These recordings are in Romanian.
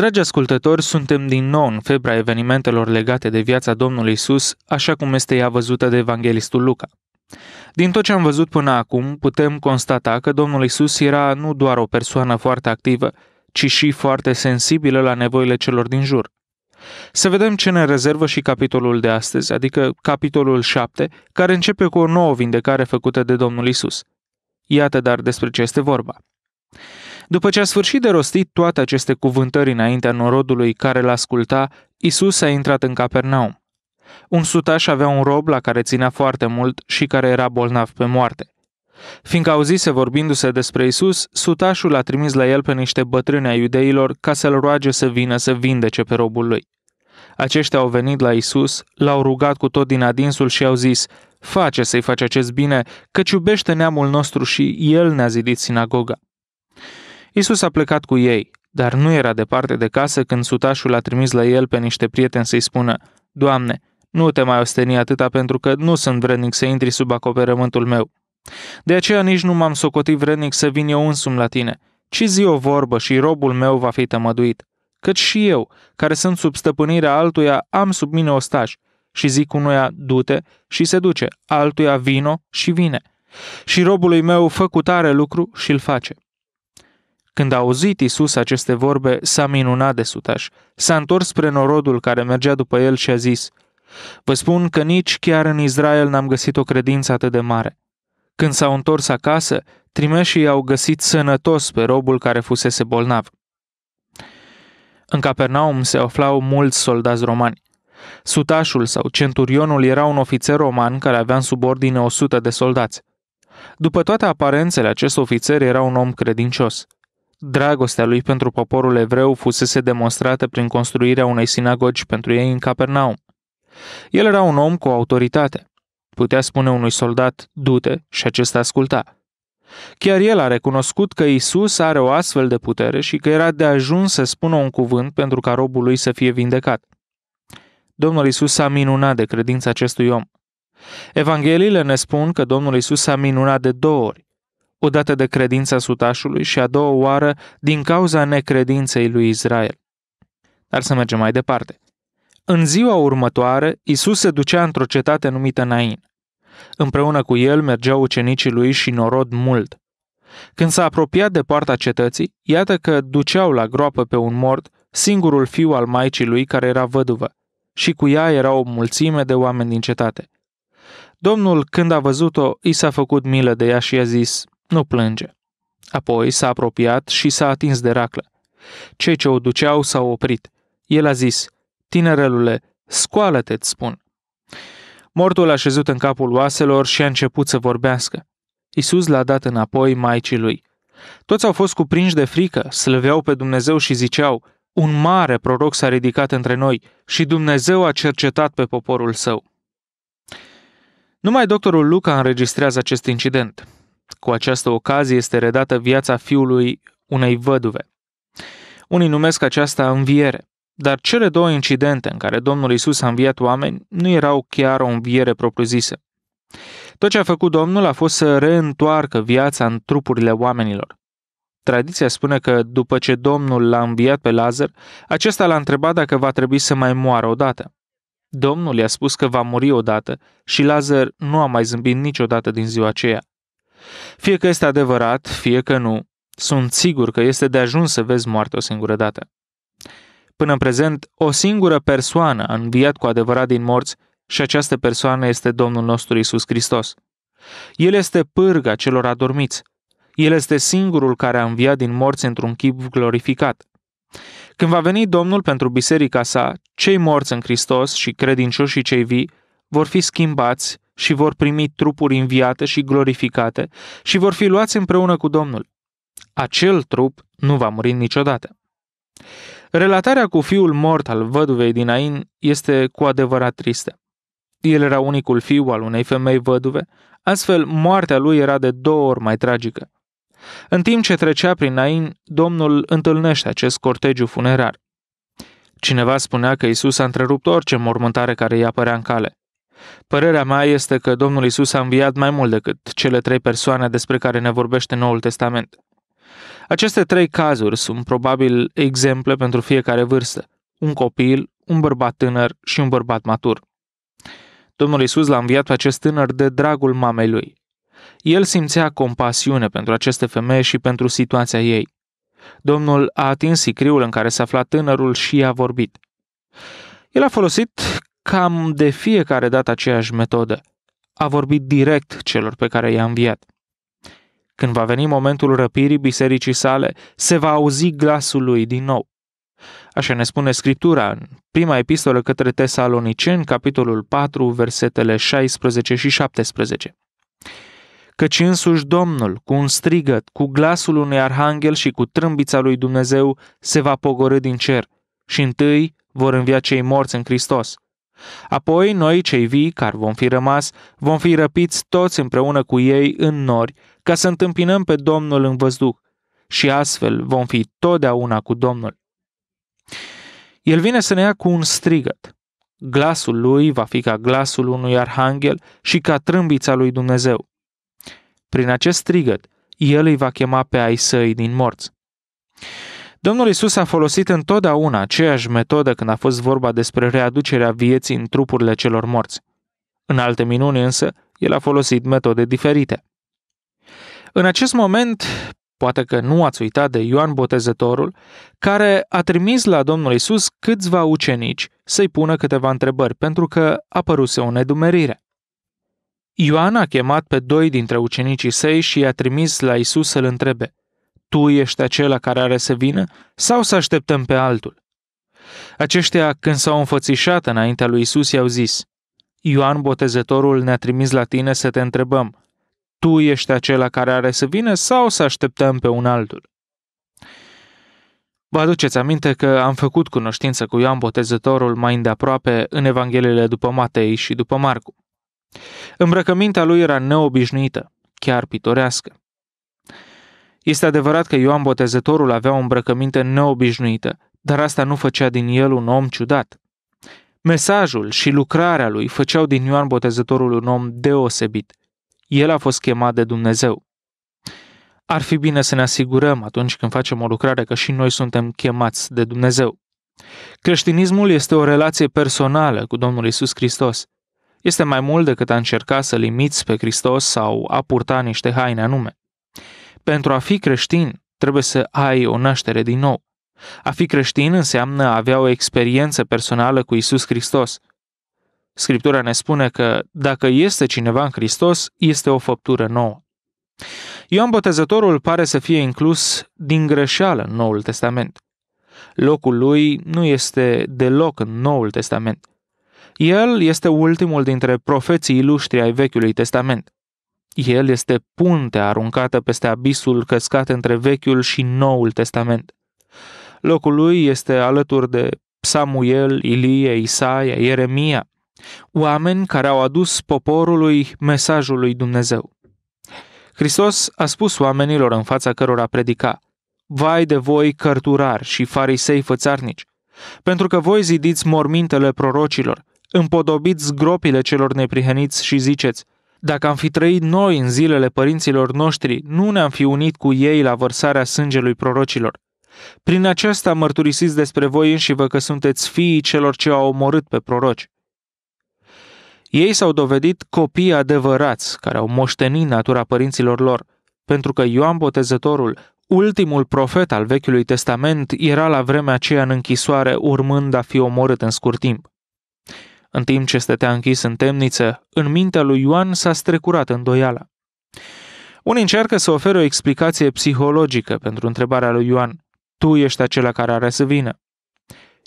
Dragi ascultători, suntem din nou în febra evenimentelor legate de viața Domnului Isus, așa cum este ea văzută de Evanghelistul Luca. Din tot ce am văzut până acum, putem constata că Domnul Isus era nu doar o persoană foarte activă, ci și foarte sensibilă la nevoile celor din jur. Să vedem ce ne rezervă și capitolul de astăzi, adică capitolul 7, care începe cu o nouă vindecare făcută de Domnul Isus. Iată dar despre ce este vorba. După ce a sfârșit de rostit toate aceste cuvântări înaintea norodului care l-asculta, Isus a intrat în Capernaum. Un sutaș avea un rob la care ținea foarte mult și care era bolnav pe moarte. Fiindcă auzise vorbindu-se despre Isus, sutașul a trimis la el pe niște bătrâni a iudeilor ca să-l roage să vină să vindece pe robul lui. Aceștia au venit la Isus, l-au rugat cu tot din adinsul și au zis, face să-i faci acest bine, căci iubește neamul nostru și el ne-a zidit sinagoga. Isus a plecat cu ei, dar nu era departe de casă când sutașul a trimis la el pe niște prieteni să-i spună, Doamne, nu te mai osteni atâta pentru că nu sunt vrednic să intri sub acoperământul meu. De aceea nici nu m-am socotit vrednic să vin eu însumi la tine, ci zi o vorbă și robul meu va fi tămăduit. Cât și eu, care sunt sub stăpânirea altuia, am sub mine ostași, și zic unuia, du-te, și se duce, altuia, vino și vine. Și robului meu fă cu tare lucru și îl face. Când a auzit Isus aceste vorbe, s-a minunat de sutaș. S-a întors spre norodul care mergea după el și a zis, Vă spun că nici chiar în Israel n-am găsit o credință atât de mare. Când s-au întors acasă, trimeșii au găsit sănătos pe robul care fusese bolnav. În Capernaum se aflau mulți soldați romani. Sutașul sau centurionul era un ofițer roman care avea în subordine 100 de soldați. După toate aparențele, acest ofițer era un om credincios – Dragostea lui pentru poporul evreu fusese demonstrată prin construirea unei sinagogi pentru ei în Capernaum. El era un om cu autoritate. Putea spune unui soldat, du-te, și acesta asculta. Chiar el a recunoscut că Isus are o astfel de putere și că era de ajuns să spună un cuvânt pentru ca robul lui să fie vindecat. Domnul Isus s-a minunat de credința acestui om. Evangheliile ne spun că Domnul Isus s-a minunat de două ori, odată de credința sutașului și a doua oară din cauza necredinței lui Israel. Dar să mergem mai departe. În ziua următoare, Isus se ducea într-o cetate numită Nain. Împreună cu el mergeau ucenicii lui și norod mult. Când s-a apropiat de poarta cetății, iată că duceau la groapă pe un mort singurul fiu al maicii lui care era văduvă, și cu ea era o mulțime de oameni din cetate. Domnul, când a văzut-o, i s-a făcut milă de ea și i-a zis, nu plânge. Apoi s-a apropiat și s-a atins de raclă. Cei ce o duceau s-au oprit. El a zis, tinerelule, scoală-te, îți spun. Mortul a șezut în capul oaselor și a început să vorbească. Isus l-a dat înapoi maicii lui. Toți au fost cuprinși de frică, slăveau pe Dumnezeu și ziceau, un mare proroc s-a ridicat între noi și Dumnezeu a cercetat pe poporul său. Numai doctorul Luca înregistrează acest incident. Cu această ocazie este redată viața fiului unei văduve. Unii numesc aceasta înviere, dar cele două incidente în care Domnul Isus a înviat oameni nu erau chiar o înviere propriu-zisă. Tot ce a făcut Domnul a fost să reîntoarcă viața în trupurile oamenilor. Tradiția spune că după ce Domnul l-a înviat pe Lazar, acesta l-a întrebat dacă va trebui să mai moară odată. Domnul i-a spus că va muri odată și Lazar nu a mai zâmbit niciodată din ziua aceea. Fie că este adevărat, fie că nu, sunt sigur că este de ajuns să vezi moarte o singură dată. Până în prezent, o singură persoană a înviat cu adevărat din morți și această persoană este Domnul nostru Isus Hristos. El este pârga celor adormiți. El este singurul care a înviat din morți într-un chip glorificat. Când va veni Domnul pentru biserica sa, cei morți în Hristos și credincioșii cei vii vor fi schimbați și vor primi trupuri înviate și glorificate și vor fi luați împreună cu Domnul. Acel trup nu va muri niciodată. Relatarea cu fiul mort al văduvei din Ain este cu adevărat tristă. El era unicul fiu al unei femei văduve, astfel moartea lui era de două ori mai tragică. În timp ce trecea prin Ain, Domnul întâlnește acest cortegiu funerar. Cineva spunea că Isus a întrerupt orice mormântare care îi apărea în cale. Părerea mea este că Domnul Isus a înviat mai mult decât cele trei persoane despre care ne vorbește Noul Testament. Aceste trei cazuri sunt probabil exemple pentru fiecare vârstă. Un copil, un bărbat tânăr și un bărbat matur. Domnul Isus l-a înviat pe acest tânăr de dragul mamei lui. El simțea compasiune pentru aceste femei și pentru situația ei. Domnul a atins sicriul în care se afla tânărul și i-a vorbit. El a folosit cam de fiecare dată aceeași metodă. A vorbit direct celor pe care i-a înviat. Când va veni momentul răpirii bisericii sale, se va auzi glasul lui din nou. Așa ne spune Scriptura în prima epistolă către Tesaloniceni, capitolul 4, versetele 16 și 17. Căci însuși Domnul, cu un strigăt, cu glasul unui arhanghel și cu trâmbița lui Dumnezeu, se va pogorâ din cer și întâi vor învia cei morți în Hristos – Apoi, noi, cei vii, care vom fi rămas, vom fi răpiți toți împreună cu ei în nori, ca să întâmpinăm pe Domnul în văzduh. Și astfel vom fi totdeauna cu Domnul. El vine să ne ia cu un strigăt. Glasul lui va fi ca glasul unui arhanghel și ca trâmbița lui Dumnezeu. Prin acest strigăt, el îi va chema pe ai săi din morți. Domnul Isus a folosit întotdeauna aceeași metodă când a fost vorba despre readucerea vieții în trupurile celor morți. În alte minuni însă, el a folosit metode diferite. În acest moment, poate că nu ați uitat de Ioan Botezătorul, care a trimis la Domnul Isus câțiva ucenici să-i pună câteva întrebări, pentru că apăruse o nedumerire. Ioan a chemat pe doi dintre ucenicii săi și i-a trimis la Isus să-l întrebe – tu ești acela care are să vină sau să așteptăm pe altul? Aceștia, când s-au înfățișat înaintea lui Isus, i-au zis, Ioan Botezătorul ne-a trimis la tine să te întrebăm, tu ești acela care are să vină sau să așteptăm pe un altul? Vă aduceți aminte că am făcut cunoștință cu Ioan Botezătorul mai îndeaproape în Evangheliile după Matei și după Marcu. Îmbrăcămintea lui era neobișnuită, chiar pitorească. Este adevărat că Ioan Botezătorul avea o îmbrăcăminte neobișnuită, dar asta nu făcea din el un om ciudat. Mesajul și lucrarea lui făceau din Ioan Botezătorul un om deosebit. El a fost chemat de Dumnezeu. Ar fi bine să ne asigurăm atunci când facem o lucrare că și noi suntem chemați de Dumnezeu. Creștinismul este o relație personală cu Domnul Isus Hristos. Este mai mult decât a încerca să limiți pe Hristos sau a purta niște haine anume. Pentru a fi creștin, trebuie să ai o naștere din nou. A fi creștin înseamnă a avea o experiență personală cu Isus Hristos. Scriptura ne spune că dacă este cineva în Hristos, este o făptură nouă. Ioan Botezătorul pare să fie inclus din greșeală în Noul Testament. Locul lui nu este deloc în Noul Testament. El este ultimul dintre profeții iluștri ai Vechiului Testament. El este puntea aruncată peste abisul căscat între Vechiul și Noul Testament. Locul lui este alături de Samuel, Ilie, Isaia, Ieremia, oameni care au adus poporului mesajul lui Dumnezeu. Hristos a spus oamenilor în fața cărora predica, Vai de voi cărturari și farisei fățarnici, pentru că voi zidiți mormintele prorocilor, împodobiți gropile celor neprihăniți și ziceți, dacă am fi trăit noi în zilele părinților noștri, nu ne-am fi unit cu ei la vărsarea sângelui prorocilor. Prin aceasta mărturisiți despre voi înși vă că sunteți fiii celor ce au omorât pe proroci. Ei s-au dovedit copii adevărați, care au moștenit natura părinților lor, pentru că Ioan Botezătorul, ultimul profet al Vechiului Testament, era la vremea aceea în închisoare, urmând a fi omorât în scurt timp. În timp ce stătea închis în temniță, în mintea lui Ioan s-a strecurat îndoiala. Unii încearcă să ofere o explicație psihologică pentru întrebarea lui Ioan. Tu ești acela care are să vină.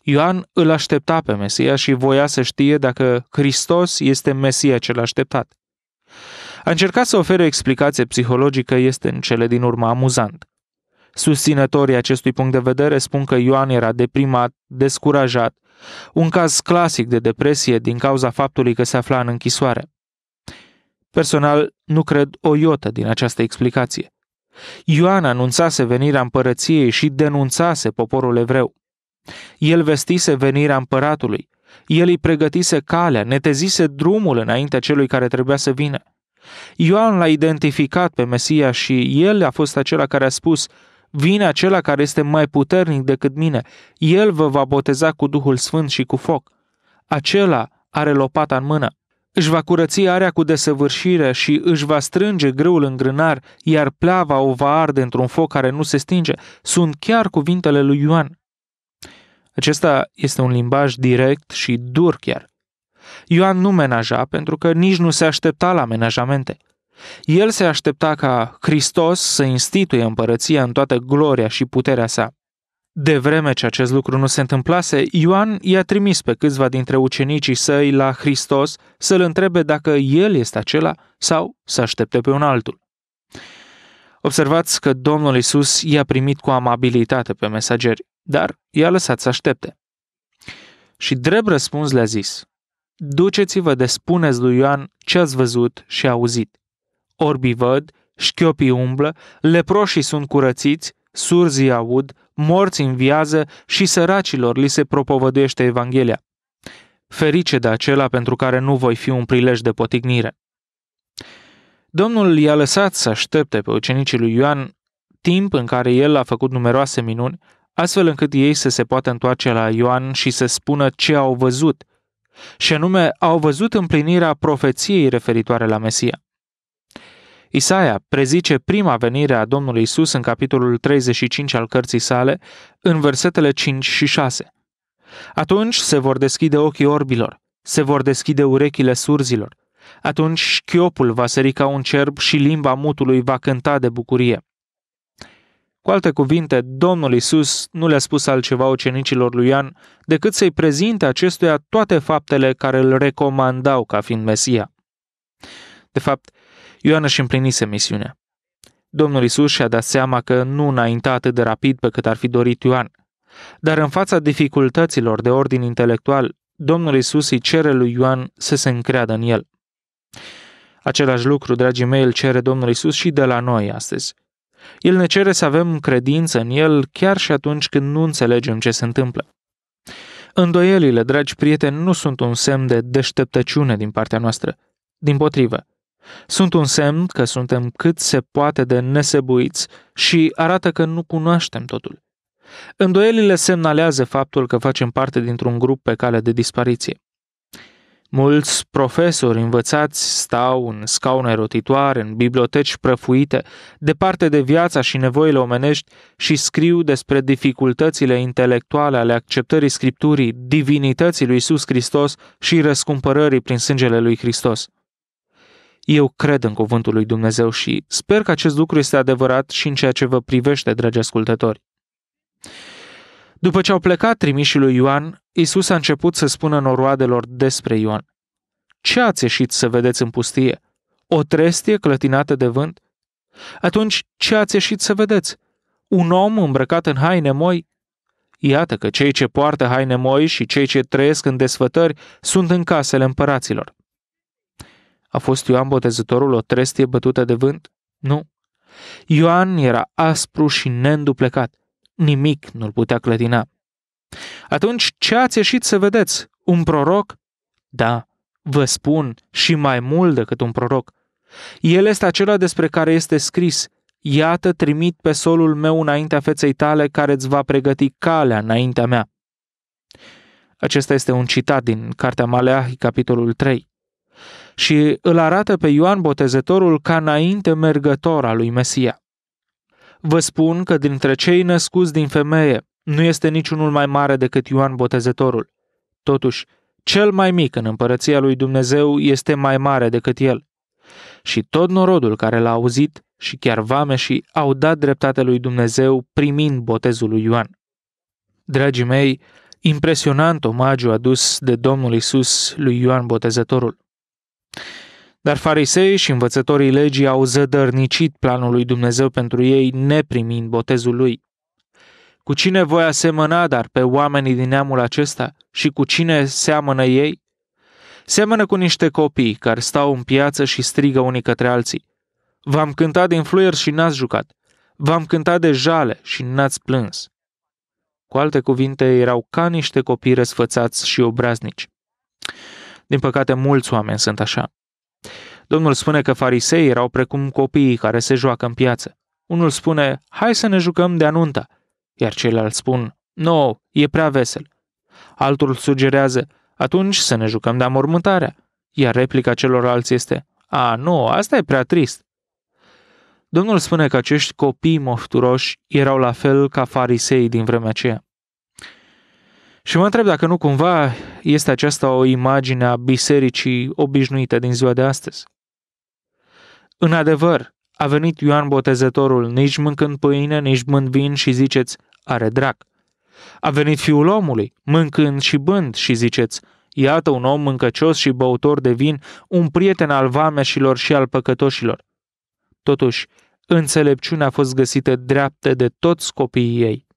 Ioan îl aștepta pe Mesia și voia să știe dacă Hristos este Mesia cel așteptat. A încercat să ofere o explicație psihologică este în cele din urmă amuzant. Susținătorii acestui punct de vedere spun că Ioan era deprimat, descurajat, un caz clasic de depresie din cauza faptului că se afla în închisoare. Personal, nu cred o iotă din această explicație. Ioan anunțase venirea împărăției și denunțase poporul evreu. El vestise venirea împăratului. El îi pregătise calea, netezise drumul înaintea celui care trebuia să vină. Ioan l-a identificat pe Mesia și el a fost acela care a spus, Vine acela care este mai puternic decât mine. El vă va boteza cu Duhul Sfânt și cu foc. Acela are lopata în mână. Își va curăți area cu desăvârșire și își va strânge grâul în grânar, iar pleava o va arde într-un foc care nu se stinge. Sunt chiar cuvintele lui Ioan. Acesta este un limbaj direct și dur chiar. Ioan nu menaja pentru că nici nu se aștepta la menajamente – el se aștepta ca Hristos să instituie împărăția în toată gloria și puterea sa. De vreme ce acest lucru nu se întâmplase, Ioan i-a trimis pe câțiva dintre ucenicii săi la Hristos să-l întrebe dacă el este acela sau să aștepte pe un altul. Observați că Domnul Isus i-a primit cu amabilitate pe mesageri, dar i-a lăsat să aștepte. Și drept răspuns le-a zis, Duceți-vă de spuneți lui Ioan ce ați văzut și auzit orbii văd, șchiopii umblă, leproșii sunt curățiți, surzii aud, în viață și săracilor li se propovăduiește Evanghelia. Ferice de acela pentru care nu voi fi un prilej de potignire. Domnul i-a lăsat să aștepte pe ucenicii lui Ioan timp în care el a făcut numeroase minuni, astfel încât ei să se poată întoarce la Ioan și să spună ce au văzut, și anume au văzut împlinirea profeției referitoare la Mesia. Isaia prezice prima venire a Domnului Isus în capitolul 35 al cărții sale, în versetele 5 și 6. Atunci se vor deschide ochii orbilor, se vor deschide urechile surzilor. Atunci șchiopul va sări ca un cerb și limba mutului va cânta de bucurie. Cu alte cuvinte, Domnul Isus nu le-a spus altceva ucenicilor lui Ioan decât să-i prezinte acestuia toate faptele care îl recomandau ca fiind Mesia. De fapt, Ioan își împlinise misiunea. Domnul Isus și-a dat seama că nu înainta atât de rapid pe cât ar fi dorit Ioan. Dar în fața dificultăților de ordin intelectual, Domnul Isus îi cere lui Ioan să se încreadă în el. Același lucru, dragii mei, îl cere Domnul Isus și de la noi astăzi. El ne cere să avem credință în El chiar și atunci când nu înțelegem ce se întâmplă. Îndoielile, dragi prieteni, nu sunt un semn de deșteptăciune din partea noastră. Din potrivă, sunt un semn că suntem cât se poate de nesebuiți și arată că nu cunoaștem totul. Îndoielile semnalează faptul că facem parte dintr-un grup pe cale de dispariție. Mulți profesori învățați stau în scaune rotitoare, în biblioteci prăfuite, departe de viața și nevoile omenești și scriu despre dificultățile intelectuale ale acceptării Scripturii, divinității lui Iisus Hristos și răscumpărării prin sângele lui Hristos. Eu cred în cuvântul lui Dumnezeu și sper că acest lucru este adevărat și în ceea ce vă privește, dragi ascultători. După ce au plecat trimișii lui Ioan, Isus a început să spună noroadelor despre Ioan. Ce ați ieșit să vedeți în pustie? O trestie clătinată de vânt? Atunci, ce ați ieșit să vedeți? Un om îmbrăcat în haine moi? Iată că cei ce poartă haine moi și cei ce trăiesc în desfătări sunt în casele împăraților. A fost Ioan Botezătorul o trestie bătută de vânt? Nu. Ioan era aspru și neînduplecat. Nimic nu-l putea clătina. Atunci ce ați ieșit să vedeți? Un proroc? Da, vă spun, și mai mult decât un proroc. El este acela despre care este scris, Iată trimit pe solul meu înaintea feței tale care îți va pregăti calea înaintea mea. Acesta este un citat din Cartea Maleahi, capitolul 3 și îl arată pe Ioan Botezătorul ca înainte mergător al lui Mesia. Vă spun că dintre cei născuți din femeie nu este niciunul mai mare decât Ioan Botezătorul. Totuși, cel mai mic în împărăția lui Dumnezeu este mai mare decât el. Și tot norodul care l-a auzit și chiar vameșii au dat dreptate lui Dumnezeu primind botezul lui Ioan. Dragii mei, impresionant omagiu adus de Domnul Isus lui Ioan Botezătorul. Dar farisei și învățătorii legii au zădărnicit planul lui Dumnezeu pentru ei, neprimind botezul lui. Cu cine voi asemăna, dar, pe oamenii din neamul acesta? Și cu cine seamănă ei? Seamănă cu niște copii care stau în piață și strigă unii către alții. V-am cântat din fluier și n-ați jucat. V-am cântat de jale și n-ați plâns. Cu alte cuvinte, erau ca niște copii răsfățați și obraznici. Din păcate, mulți oameni sunt așa. Domnul spune că farisei erau precum copiii care se joacă în piață. Unul spune, hai să ne jucăm de anunta, iar ceilalți spun, nu, no, e prea vesel. Altul sugerează, atunci să ne jucăm de amormântarea, iar replica celorlalți este, a, nu, asta e prea trist. Domnul spune că acești copii mofturoși erau la fel ca farisei din vremea aceea. Și mă întreb dacă nu cumva este aceasta o imagine a bisericii obișnuite din ziua de astăzi. În adevăr, a venit Ioan Botezătorul nici mâncând pâine, nici mând vin și ziceți, are drac. A venit fiul omului, mâncând și bând și ziceți, iată un om mâncăcios și băutor de vin, un prieten al vameșilor și al păcătoșilor. Totuși, înțelepciunea a fost găsită dreaptă de toți copiii ei.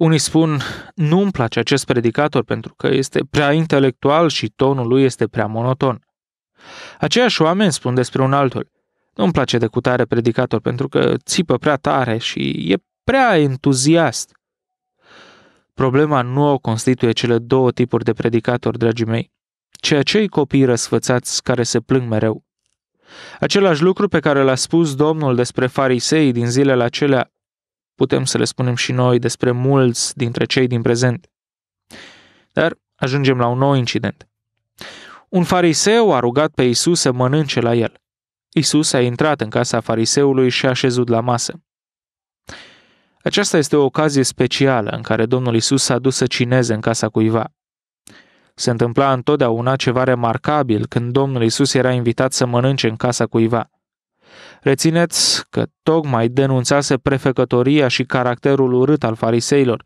Unii spun, nu îmi place acest predicator pentru că este prea intelectual și tonul lui este prea monoton. Aceiași oameni spun despre un altul, nu-mi place de cutare predicator pentru că țipă prea tare și e prea entuziast. Problema nu o constituie cele două tipuri de predicatori, dragii mei, ci acei copii răsfățați care se plâng mereu. Același lucru pe care l-a spus Domnul despre farisei din zilele acelea putem să le spunem și noi despre mulți dintre cei din prezent. Dar ajungem la un nou incident. Un fariseu a rugat pe Isus să mănânce la el. Isus a intrat în casa fariseului și a așezut la masă. Aceasta este o ocazie specială în care Domnul Isus s-a dus să cineze în casa cuiva. Se întâmpla întotdeauna ceva remarcabil când Domnul Isus era invitat să mănânce în casa cuiva. Rețineți că tocmai denunțase prefecătoria și caracterul urât al fariseilor,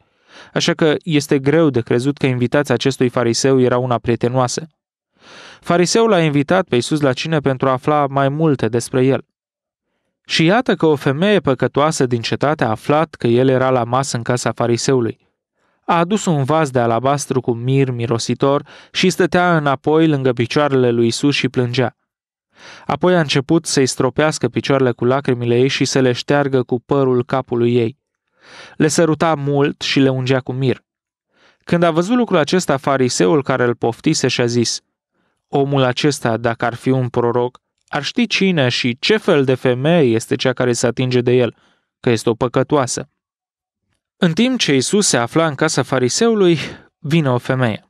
așa că este greu de crezut că invitația acestui fariseu era una prietenoasă. Fariseul l-a invitat pe Isus la cine pentru a afla mai multe despre el. Și iată că o femeie păcătoasă din cetate a aflat că el era la masă în casa fariseului. A adus un vas de alabastru cu mir mirositor și stătea înapoi lângă picioarele lui Isus și plângea. Apoi a început să-i stropească picioarele cu lacrimile ei și să le șteargă cu părul capului ei. Le săruta mult și le ungea cu mir. Când a văzut lucrul acesta, fariseul care îl poftise și-a zis, Omul acesta, dacă ar fi un proroc, ar ști cine și ce fel de femeie este cea care se atinge de el, că este o păcătoasă. În timp ce Isus se afla în casa fariseului, vine o femeie.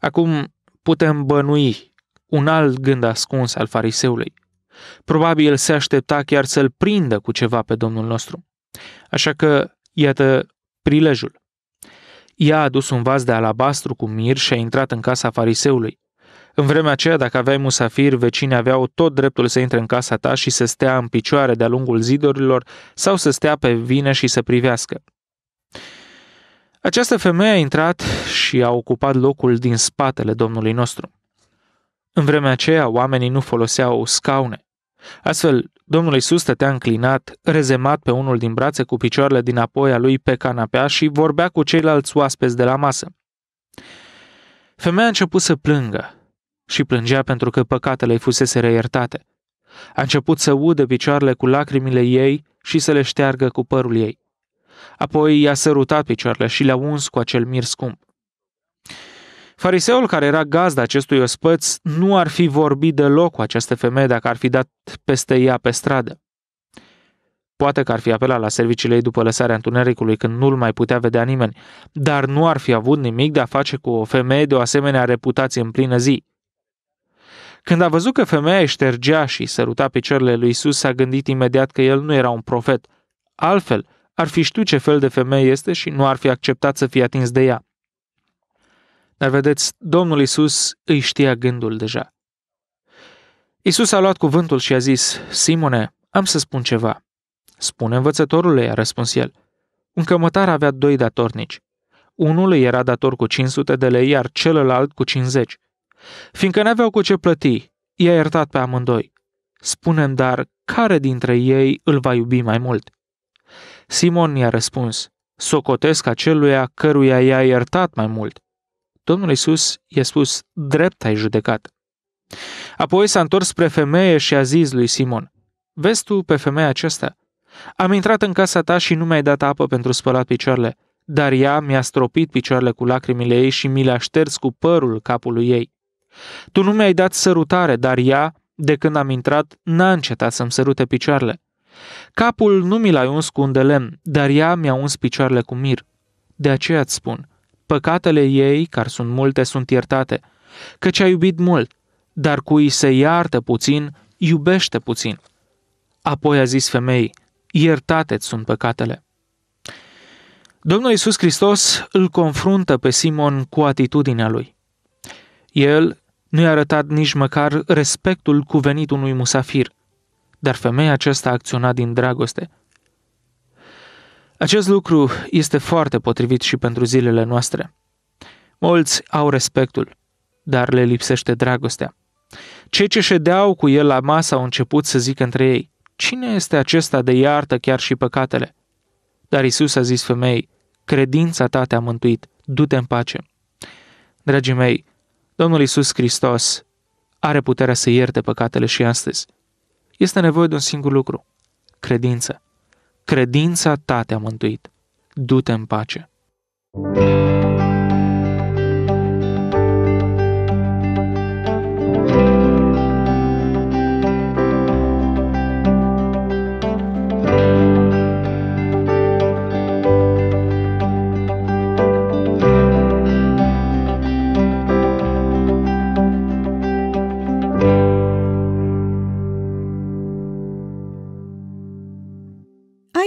Acum putem bănui un alt gând ascuns al fariseului. Probabil se aștepta chiar să-l prindă cu ceva pe Domnul nostru. Așa că, iată prilejul. Ea a adus un vas de alabastru cu mir și a intrat în casa fariseului. În vremea aceea, dacă aveai musafir, vecini aveau tot dreptul să intre în casa ta și să stea în picioare de-a lungul zidurilor sau să stea pe vine și să privească. Această femeie a intrat și a ocupat locul din spatele Domnului nostru. În vremea aceea, oamenii nu foloseau scaune. Astfel, Domnul Isus stătea înclinat, rezemat pe unul din brațe cu picioarele din apoi a lui pe canapea și vorbea cu ceilalți oaspeți de la masă. Femeia a început să plângă și plângea pentru că păcatele îi fusese reiertate. A început să ude picioarele cu lacrimile ei și să le șteargă cu părul ei. Apoi i-a sărutat picioarele și le-a uns cu acel mir scump. Fariseul care era gazda acestui ospăț nu ar fi vorbit deloc cu această femeie dacă ar fi dat peste ea pe stradă. Poate că ar fi apelat la serviciile ei după lăsarea întunericului când nu-l mai putea vedea nimeni, dar nu ar fi avut nimic de a face cu o femeie de o asemenea reputație în plină zi. Când a văzut că femeia îi ștergea și săruta picioarele lui Isus, s-a gândit imediat că el nu era un profet. Altfel, ar fi știut ce fel de femeie este și nu ar fi acceptat să fie atins de ea. Dar vedeți, Domnul Isus îi știa gândul deja. Isus a luat cuvântul și a zis, Simone, am să spun ceva. Spune învățătorul, i-a răspuns el. Un cămătar avea doi datornici. Unul îi era dator cu 500 de lei, iar celălalt cu 50. Fiindcă n-aveau cu ce plăti, i-a iertat pe amândoi. Spunem dar, care dintre ei îl va iubi mai mult? Simon i-a răspuns, socotesc aceluia căruia i-a iertat mai mult. Domnul Isus i-a spus, drept ai judecat. Apoi s-a întors spre femeie și a zis lui Simon, Vezi tu pe femeia aceasta? Am intrat în casa ta și nu mi-ai dat apă pentru spălat picioarele, dar ea mi-a stropit picioarele cu lacrimile ei și mi le-a șters cu părul capului ei. Tu nu mi-ai dat sărutare, dar ea, de când am intrat, n-a încetat să-mi sărute picioarele. Capul nu mi l-ai uns cu un de lemn, dar ea mi-a uns picioarele cu mir. De aceea îți spun, Păcatele ei, care sunt multe, sunt iertate, căci a iubit mult, dar cui se iartă puțin, iubește puțin. Apoi a zis femeii, iertate sunt păcatele. Domnul Iisus Hristos îl confruntă pe Simon cu atitudinea lui. El nu i-a arătat nici măcar respectul cuvenit unui musafir, dar femeia aceasta a acționat din dragoste – acest lucru este foarte potrivit și pentru zilele noastre. Mulți au respectul, dar le lipsește dragostea. Cei ce ședeau cu el la masă au început să zică între ei, Cine este acesta de iartă chiar și păcatele? Dar Isus a zis femeii, Credința ta te-a mântuit, du-te în pace. Dragii mei, Domnul Isus Hristos are puterea să ierte păcatele și astăzi. Este nevoie de un singur lucru, credință. Credința ta te-a mântuit. Du-te în pace. thank you